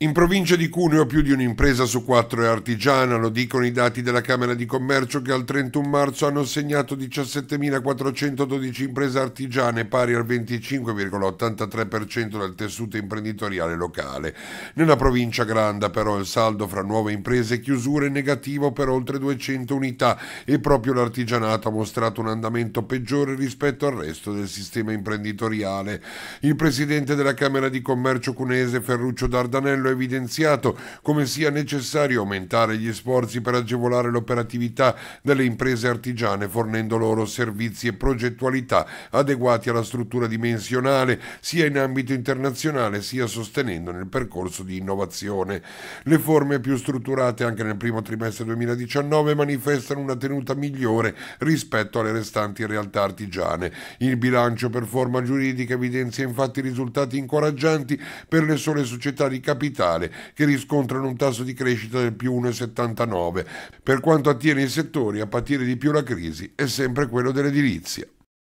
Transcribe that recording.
In provincia di Cuneo più di un'impresa su quattro è artigiana, lo dicono i dati della Camera di Commercio che al 31 marzo hanno segnato 17.412 imprese artigiane, pari al 25,83% del tessuto imprenditoriale locale. Nella provincia Granda però il saldo fra nuove imprese e chiusure è negativo per oltre 200 unità e proprio l'artigianato ha mostrato un andamento peggiore rispetto al resto del sistema imprenditoriale. Il presidente della Camera di Commercio cunese Ferruccio Dardanello hanno evidenziato come sia necessario aumentare gli sforzi per agevolare l'operatività delle imprese artigiane fornendo loro servizi e progettualità adeguati alla struttura dimensionale sia in ambito internazionale sia sostenendo nel percorso di innovazione. Le forme più strutturate anche nel primo trimestre 2019 manifestano una tenuta migliore rispetto alle restanti realtà artigiane. Il bilancio per forma giuridica evidenzia infatti risultati incoraggianti per le sole società di capitale digitale, che riscontrano un tasso di crescita del più 1,79. Per quanto attiene i settori a patire di più la crisi, è sempre quello dell'edilizia.